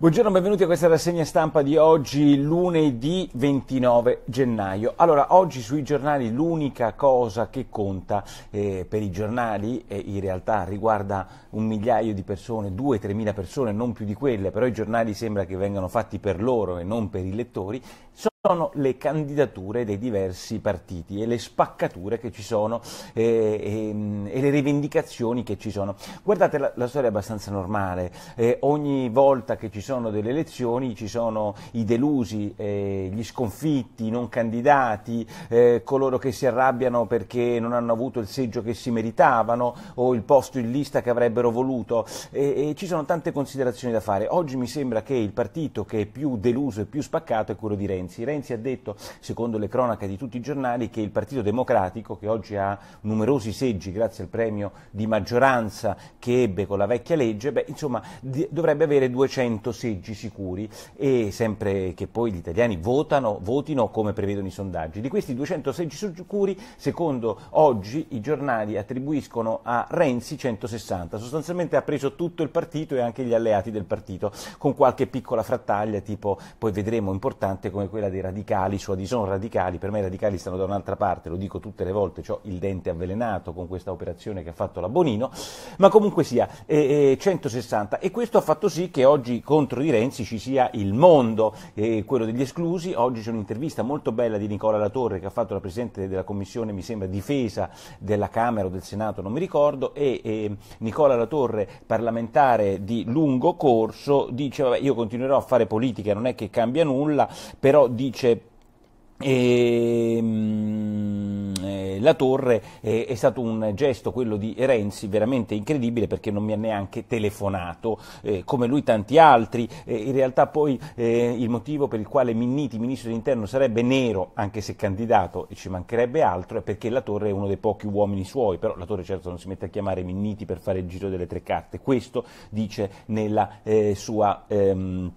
Buongiorno, benvenuti a questa rassegna stampa di oggi, lunedì 29 gennaio. Allora, oggi sui giornali l'unica cosa che conta eh, per i giornali, eh, in realtà riguarda un migliaio di persone, 2-3 mila persone, non più di quelle, però i giornali sembra che vengano fatti per loro e non per i lettori, sono le candidature dei diversi partiti e le spaccature che ci sono e, eh, e, ehm, e le rivendicazioni che ci sono. Guardate, la, la storia è abbastanza normale, eh, ogni volta che ci sono delle elezioni ci sono i delusi, eh, gli sconfitti, i non candidati, eh, coloro che si arrabbiano perché non hanno avuto il seggio che si meritavano o il posto in lista che avrebbero voluto e, ci sono tante considerazioni da fare. Oggi mi sembra che il partito che è più deluso e più spaccato è quello di Renzi, Renzi Renzi ha detto, secondo le cronache di tutti i giornali, che il Partito Democratico, che oggi ha numerosi seggi grazie al premio di maggioranza che ebbe con la vecchia legge, beh, insomma, dovrebbe avere 200 seggi sicuri e sempre che poi gli italiani votano, votino come prevedono i sondaggi. Di questi 200 seggi sicuri, secondo oggi i giornali attribuiscono a Renzi 160, sostanzialmente ha preso tutto il partito e anche gli alleati del partito, con qualche piccola frattaglia, tipo poi vedremo importante come quella dei dei radicali, su cioè Adison radicali, per me i radicali stanno da un'altra parte, lo dico tutte le volte, ho il dente avvelenato con questa operazione che ha fatto la Bonino, ma comunque sia eh, 160 eh, e questo ha fatto sì che oggi contro di Renzi ci sia il mondo, eh, quello degli esclusi, oggi c'è un'intervista molto bella di Nicola Latorre che ha fatto la Presidente della Commissione, mi sembra, difesa della Camera o del Senato, non mi ricordo, e eh, Nicola Latorre, parlamentare di lungo corso, dice vabbè io continuerò a fare politica, non è che cambia nulla, però di dice e, ehm, mh, eh, la torre è, eh, è, stato un gesto, quello di Renzi, veramente incredibile perché non mi ha neanche telefonato, eh, come lui tanti altri. Eh, in realtà poi eh, il motivo per il quale Minniti, ministro dell'interno, sarebbe nero, anche se candidato, e ci mancherebbe altro, è perché la torre è uno dei pochi uomini suoi, però la torre certo non si mette a chiamare Minniti per fare il giro delle tre carte. Questo dice nella eh, sua... Ehm,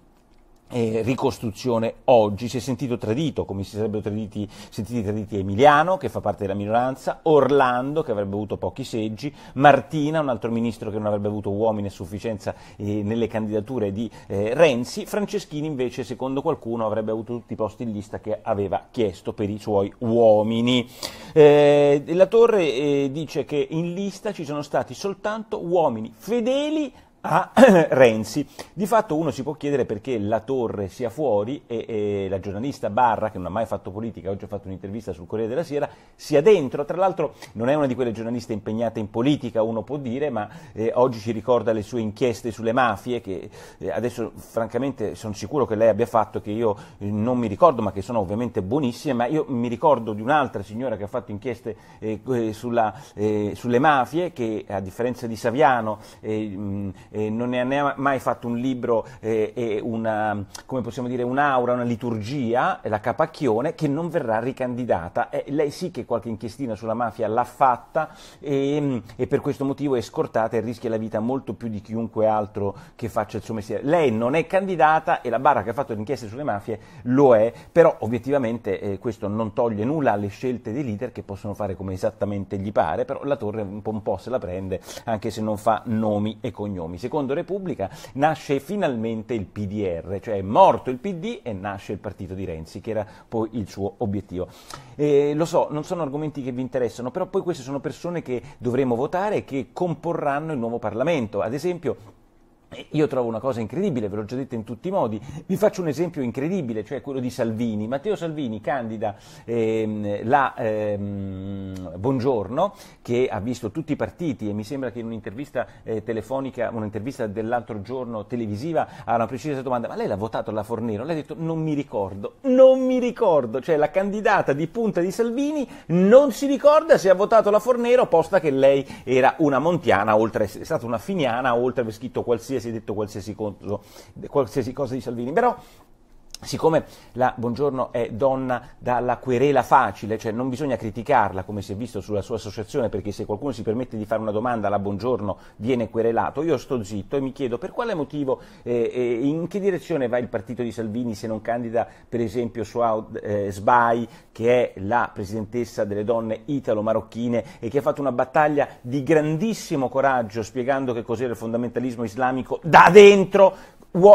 eh, ricostruzione oggi, si è sentito tradito, come si sarebbero traditi, sentiti traditi Emiliano, che fa parte della minoranza, Orlando, che avrebbe avuto pochi seggi, Martina, un altro ministro che non avrebbe avuto uomini a sufficienza eh, nelle candidature di eh, Renzi, Franceschini invece, secondo qualcuno, avrebbe avuto tutti i posti in lista che aveva chiesto per i suoi uomini. Eh, la Torre eh, dice che in lista ci sono stati soltanto uomini fedeli a Renzi. Di fatto uno si può chiedere perché la torre sia fuori e, e, la giornalista Barra, che non ha mai fatto politica, oggi ha fatto un'intervista sul Corriere della Sera, sia dentro. Tra l'altro non è una di quelle giornaliste impegnate in politica, uno può dire, ma eh, oggi ci ricorda le sue inchieste sulle mafie, che eh, adesso francamente sono sicuro che lei abbia fatto, che io eh, non mi ricordo, ma che sono ovviamente buonissime, ma io mi ricordo di un'altra signora che ha fatto inchieste eh, sulla, eh, sulle mafie, che a differenza di Saviano... Mh, eh, non ne ha mai fatto un libro eh, e una, come possiamo dire, un'aura, una liturgia, la Capacchione, che non verrà ricandidata. Eh, lei sì che qualche inchiestina sulla mafia l'ha fatta e, e, per questo motivo è scortata e rischia la vita molto più di chiunque altro che faccia il suo mestiere. Lei non è candidata e la Barra che ha fatto le inchieste sulle mafie lo è, però obiettivamente eh, questo non toglie nulla alle scelte dei leader che possono fare come esattamente gli pare, però la torre un po', un po' se la prende anche se non fa nomi e cognomi secondo Repubblica, nasce finalmente il PDR, cioè è morto il PD e nasce il partito di Renzi, che era poi il suo obiettivo. Eh, lo so, non sono argomenti che vi interessano, però poi queste sono persone che dovremo votare e che comporranno il nuovo Parlamento. Ad esempio, io trovo una cosa incredibile, ve l'ho già detto in tutti i modi. Vi faccio un esempio incredibile, cioè quello di Salvini. Matteo Salvini candida ehm, la ehm, Buongiorno, che ha visto tutti i partiti e mi sembra che in un'intervista eh, telefonica, un'intervista dell'altro giorno televisiva, ha una precisa domanda, ma lei l'ha votato la Fornero? Lei ha detto non mi ricordo, non mi ricordo. Cioè la candidata di punta di Salvini non si ricorda se ha votato la Fornero, posta che lei era una montiana, oltre, è stata una finiana, oltre a aver scritto qualsiasi detto qualsiasi, contro, qualsiasi cosa di Salvini, però Siccome la Buongiorno è donna dalla querela facile, cioè non bisogna criticarla come si è visto sulla sua associazione, perché se qualcuno si permette di fare una domanda alla Buongiorno viene querelato, io sto zitto e mi chiedo per quale motivo, eh, eh, in che direzione va il partito di Salvini se non candida per esempio Suaud eh, Sbai, che è la presidentessa delle donne italo-marocchine e che ha fatto una battaglia di grandissimo coraggio spiegando che cos'era il fondamentalismo islamico da dentro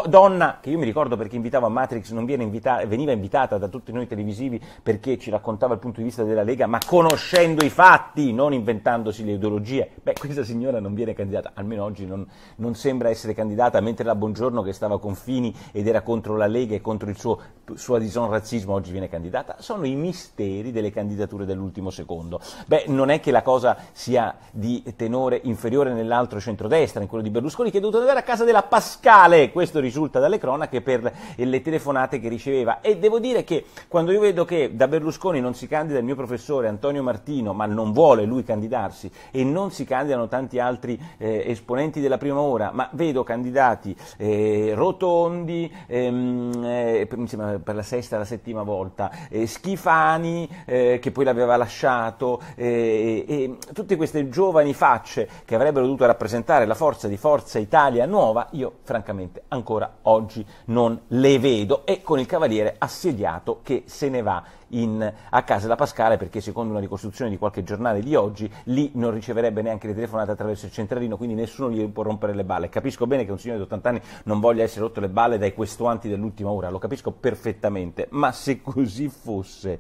donna, che io mi ricordo perché invitavo a Matrix, non invita- veniva invitata da tutti noi televisivi perché ci raccontava il punto di vista della Lega, ma conoscendo i fatti, non inventandosi le ideologie. Beh, questa signora non viene candidata, almeno oggi non, non sembra essere candidata, mentre la Buongiorno che stava con Fini ed era contro la Lega e contro il suo, suo razzismo oggi viene candidata. Sono i misteri delle candidature dell'ultimo secondo. Beh, non è che la cosa sia di tenore inferiore nell'altro centrodestra, in quello di Berlusconi, che è dovuto andare a casa della Pascale. Questo questo risulta dalle cronache per le telefonate che riceveva. E devo dire che quando io vedo che da Berlusconi non si candida il mio professore Antonio Martino, ma non vuole lui candidarsi e non si candidano tanti altri eh, esponenti della prima ora, ma vedo candidati eh, Rotondi, ehm, eh, per, la sesta e la settima volta, eh, Schifani, eh, che poi l'aveva lasciato, eh, e tutte queste giovani facce che avrebbero dovuto rappresentare la forza di Forza Italia nuova, io francamente ancora oggi non le vedo e con il cavaliere assediato che se ne va in, a casa da Pascale perché secondo una ricostruzione di qualche giornale di oggi lì non riceverebbe neanche le telefonate attraverso il centralino quindi nessuno gli può rompere le balle capisco bene che un signore di 80 anni non voglia essere rotto le balle dai questuanti dell'ultima ora lo capisco perfettamente ma se così fosse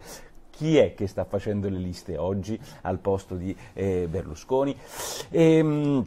chi è che sta facendo le liste oggi al posto di eh, Berlusconi ehm,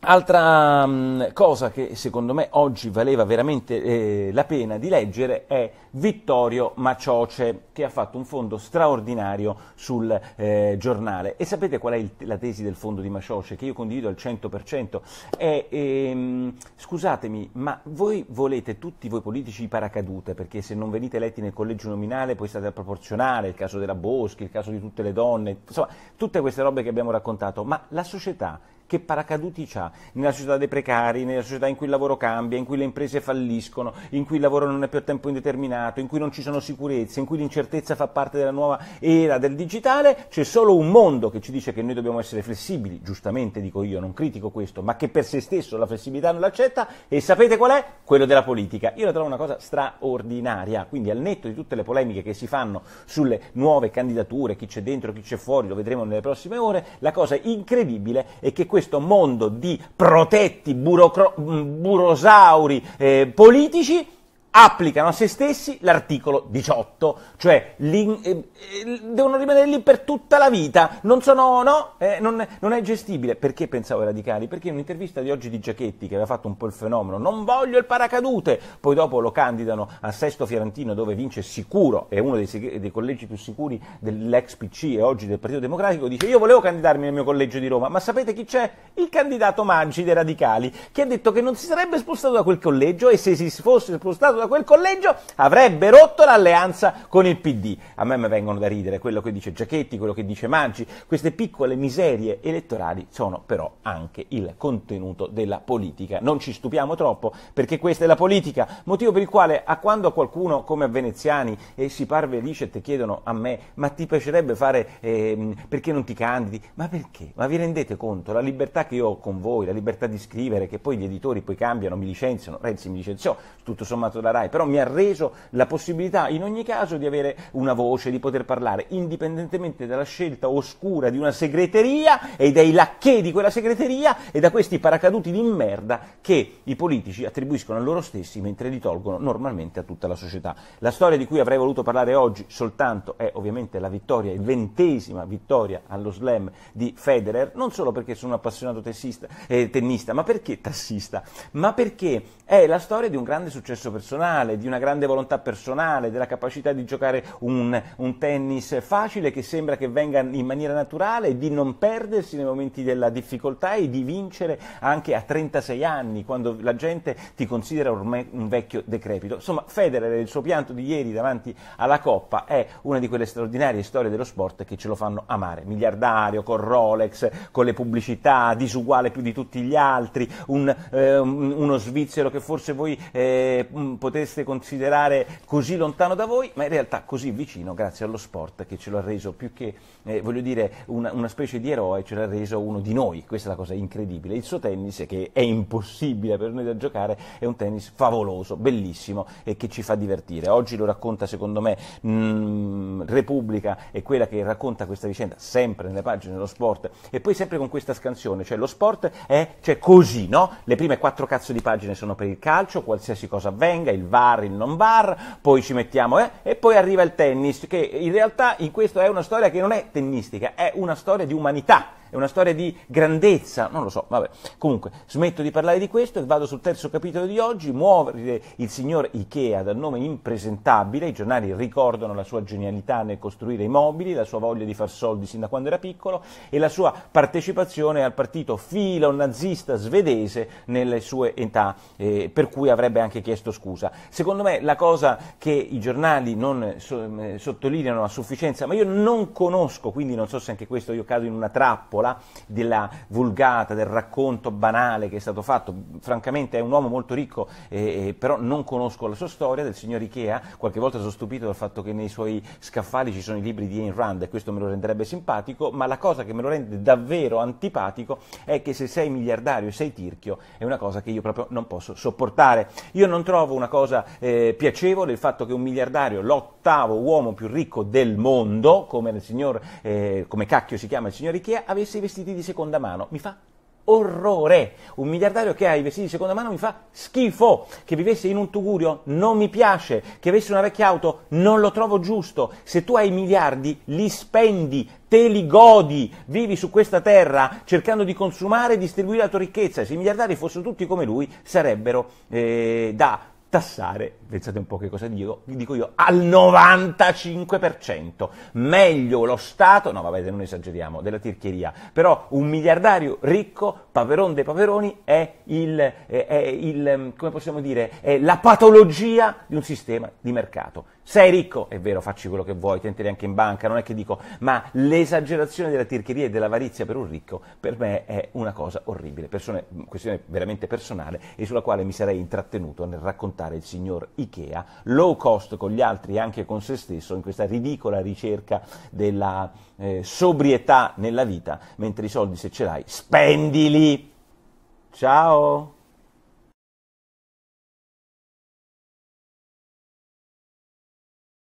Altra um, cosa che secondo me oggi valeva veramente eh, la pena di leggere è Vittorio Macioce che ha fatto un fondo straordinario sul eh, giornale. E sapete qual è il, la tesi del fondo di Macioce che io condivido al 100%? È, ehm, scusatemi, ma voi volete tutti voi politici i paracadute perché se non venite eletti nel collegio nominale poi state a proporzionale, il caso della Boschi, il caso di tutte le donne, insomma tutte queste robe che abbiamo raccontato, ma la società che paracaduti ha nella società dei precari, nella società in cui il lavoro cambia, in cui le imprese falliscono, in cui il lavoro non è più a tempo indeterminato, in cui non ci sono sicurezze, in cui l'incertezza fa parte della nuova era del digitale, c'è solo un mondo che ci dice che noi dobbiamo essere flessibili, giustamente dico io, non critico questo, ma che per se stesso la flessibilità non l'accetta e sapete qual è? Quello della politica. Io la trovo una cosa straordinaria, quindi al netto di tutte le polemiche che si fanno sulle nuove candidature, chi c'è dentro, chi c'è fuori, lo vedremo nelle prossime ore, la cosa incredibile è che questo questo mondo di protetti burocro- burosauri eh, politici applicano a se stessi l'articolo 18, cioè eh, eh, devono rimanere lì per tutta la vita, non sono, no, eh, non, non, è gestibile. Perché pensavo ai radicali? Perché in un'intervista di oggi di Giachetti, che aveva fatto un po' il fenomeno, non voglio il paracadute, poi dopo lo candidano a Sesto Fiorentino dove vince sicuro, è uno dei, dei collegi più sicuri dell'ex PC e oggi del Partito Democratico, dice io volevo candidarmi nel mio collegio di Roma, ma sapete chi c'è? Il candidato Maggi dei radicali, che ha detto che non si sarebbe spostato da quel collegio e se si fosse spostato da quel collegio avrebbe rotto l'alleanza con il PD. A me mi vengono da ridere quello che dice Giachetti, quello che dice Maggi, queste piccole miserie elettorali sono però anche il contenuto della politica. Non ci stupiamo troppo perché questa è la politica, motivo per il quale a quando qualcuno come a Veneziani eh, si parvelisce e ti chiedono a me ma ti piacerebbe fare eh, perché non ti candidi? Ma perché? Ma vi rendete conto? La libertà che io ho con voi, la libertà di scrivere, che poi gli editori poi cambiano, mi licenziano, Renzi mi licenziò, tutto sommato la Rai, però mi ha reso la possibilità in ogni caso di avere una voce, di poter parlare, indipendentemente dalla scelta oscura di una segreteria e dei lacchè di quella segreteria e da questi paracaduti di merda che i politici attribuiscono a loro stessi mentre li tolgono normalmente a tutta la società. La storia di cui avrei voluto parlare oggi soltanto è ovviamente la vittoria, il ventesima vittoria allo slam di Federer, non solo perché sono un appassionato tessista, eh, tennista, ma perché tassista, ma perché è la storia di un grande successo personale personale, di una grande volontà personale, della capacità di giocare un, un tennis facile che sembra che venga in maniera naturale, di non perdersi nei momenti della difficoltà e di vincere anche a 36 anni, quando la gente ti considera ormai un vecchio decrepito. Insomma, Federer e il suo pianto di ieri davanti alla Coppa è una di quelle straordinarie storie dello sport che ce lo fanno amare. Miliardario, con Rolex, con le pubblicità, disuguale più di tutti gli altri, un, eh, uno svizzero che forse voi eh, potete poteste considerare così lontano da voi, ma in realtà così vicino grazie allo sport che ce l'ha reso più che, eh, voglio dire, una, una, specie di eroe, ce l'ha reso uno di noi, questa è la cosa incredibile. Il suo tennis, che è impossibile per noi da giocare, è un tennis favoloso, bellissimo e che ci fa divertire. Oggi lo racconta, secondo me, mh, mm, Repubblica è quella che racconta questa vicenda sempre nelle pagine dello sport e poi sempre con questa scansione, cioè lo sport è cioè, così, no? Le prime quattro cazzo di pagine sono per il calcio, qualsiasi cosa avvenga, il VAR, il non VAR, poi ci mettiamo eh, e poi arriva il tennis, che in realtà in questo è una storia che non è tennistica, è una storia di umanità è una storia di grandezza, non lo so, vabbè. Comunque, smetto di parlare di questo e vado sul terzo capitolo di oggi, muovere il signor Ikea dal nome impresentabile, i giornali ricordano la sua genialità nel costruire i mobili, la sua voglia di far soldi sin da quando era piccolo e la sua partecipazione al partito filo-nazista svedese nelle sue età, eh, per cui avrebbe anche chiesto scusa. Secondo me la cosa che i giornali non so, eh, sottolineano a sufficienza, ma io non conosco, quindi non so se anche questo io cado in una trappola, popola, della vulgata, del racconto banale che è stato fatto. Francamente è un uomo molto ricco, eh, eh, però non conosco la sua storia, del signor Ikea. Qualche volta sono stupito dal fatto che nei suoi scaffali ci sono i libri di Ayn Rand e questo me lo renderebbe simpatico, ma la cosa che me lo rende davvero antipatico è che se sei miliardario e sei tirchio è una cosa che io proprio non posso sopportare. Io non trovo una cosa eh, piacevole il fatto che un miliardario, l'ottavo uomo più ricco del mondo, come, signor, eh, come cacchio si chiama il signor Ikea, avesse avesse i vestiti di seconda mano. Mi fa orrore. Un miliardario che ha i vestiti di seconda mano mi fa schifo. Che vivesse in un tugurio non mi piace. Che avesse una vecchia auto non lo trovo giusto. Se tu hai miliardi, li spendi, te li godi. Vivi su questa terra cercando di consumare e distribuire la tua ricchezza. Se i miliardari fossero tutti come lui, sarebbero eh, da tassare, pensate un po' che cosa dico, dico io, al 95%. Meglio lo Stato, no vabbè non esageriamo, della tirchieria, però un miliardario ricco Paveron dei Paveroni è, il, eh, è, il, mm, dire, è la patologia di un sistema di mercato. Sei ricco, è vero, facci quello che vuoi, tentare anche in banca, non è che dico, ma l'esagerazione della tircheria e dell'avarizia per un ricco per me è una cosa orribile, Persone, mm, questione veramente personale e sulla quale mi sarei intrattenuto nel raccontare il signor Ikea, low cost con gli altri e anche con se stesso, in questa ridicola ricerca della eh, sobrietà nella vita, mentre i soldi se ce l'hai, spendili! ciao!